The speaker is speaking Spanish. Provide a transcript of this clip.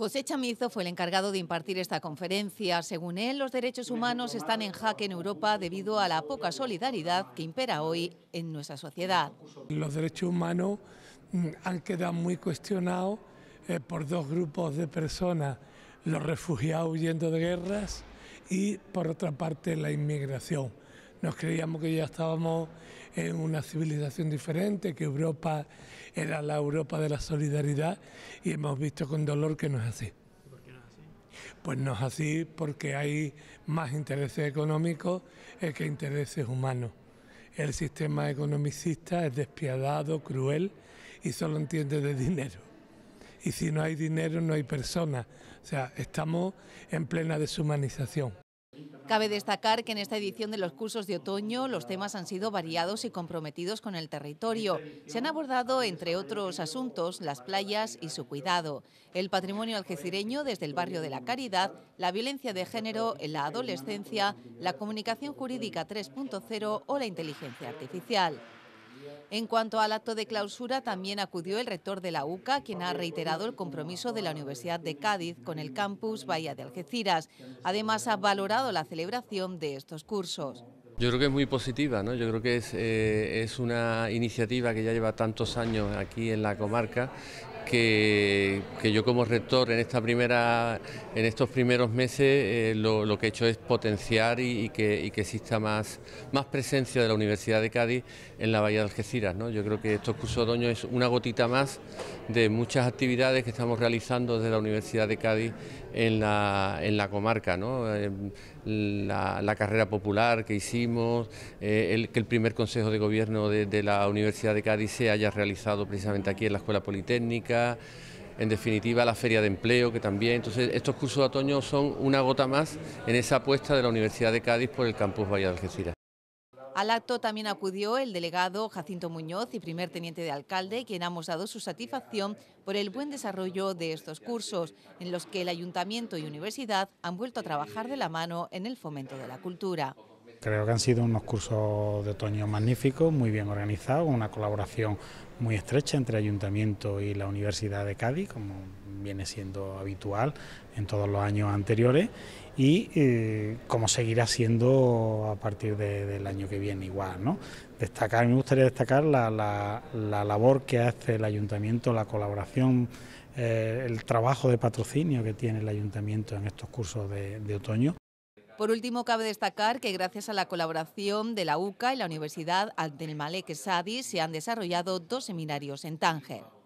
José Chamizo fue el encargado de impartir esta conferencia. Según él, los derechos humanos están en jaque en Europa debido a la poca solidaridad que impera hoy en nuestra sociedad. Los derechos humanos mm, han quedado muy cuestionados eh, por dos grupos de personas, los refugiados huyendo de guerras y por otra parte la inmigración. Nos creíamos que ya estábamos en una civilización diferente, que Europa era la Europa de la solidaridad y hemos visto con dolor que no es así. por qué no es así? Pues no es así porque hay más intereses económicos que intereses humanos. El sistema economicista es despiadado, cruel y solo entiende de dinero y si no hay dinero no hay personas. O sea, estamos en plena deshumanización. Cabe destacar que en esta edición de los cursos de otoño los temas han sido variados y comprometidos con el territorio. Se han abordado, entre otros asuntos, las playas y su cuidado, el patrimonio algecireño desde el barrio de la Caridad, la violencia de género en la adolescencia, la comunicación jurídica 3.0 o la inteligencia artificial. En cuanto al acto de clausura, también acudió el rector de la UCA, quien ha reiterado el compromiso de la Universidad de Cádiz con el campus Bahía de Algeciras. Además, ha valorado la celebración de estos cursos. Yo creo que es muy positiva, yo creo que es, eh, es una iniciativa que ya lleva tantos años aquí en la comarca que, yo como rector en esta primera, en estos primeros meses eh, lo, que he hecho es potenciar y, que, que, exista más, más presencia de la Universidad de Cádiz en la Bahía de Algeciras. ¿no? Yo creo que estos cursos de es una gotita más de muchas actividades que estamos realizando desde la Universidad de Cádiz en la, en la comarca. Em, la, carrera popular que hicimos, eh, el, que el primer Consejo de Gobierno de la Universidad de Cádiz se haya realizado precisamente aquí en la Escuela Politécnica, en definitiva la feria de empleo que también. Entonces estos cursos de otoño son una gota más en esa apuesta de la Universidad de Cádiz por el campus Valle de Algeciras. Al acto también acudió el delegado Jacinto Muñoz y primer teniente de alcalde, quien ha mostrado su satisfacción por el buen desarrollo de estos cursos, en los que el ayuntamiento y universidad han vuelto a trabajar de la mano en el fomento de la cultura. Creo que han sido unos cursos de otoño magníficos, muy bien organizados, una colaboración muy estrecha entre el Ayuntamiento y la Universidad de Cádiz, como viene siendo habitual en todos los años anteriores, y eh, como seguirá siendo a partir del año que viene igual. Destacar, me gustaría destacar la, labor que hace el Ayuntamiento, la colaboración eh, el trabajo de patrocinio que tiene el ayuntamiento en estos cursos de otoño por último, cabe destacar que gracias a la colaboración de la UCA y la Universidad Abdelmalek Sadi se han desarrollado dos seminarios en Tánger.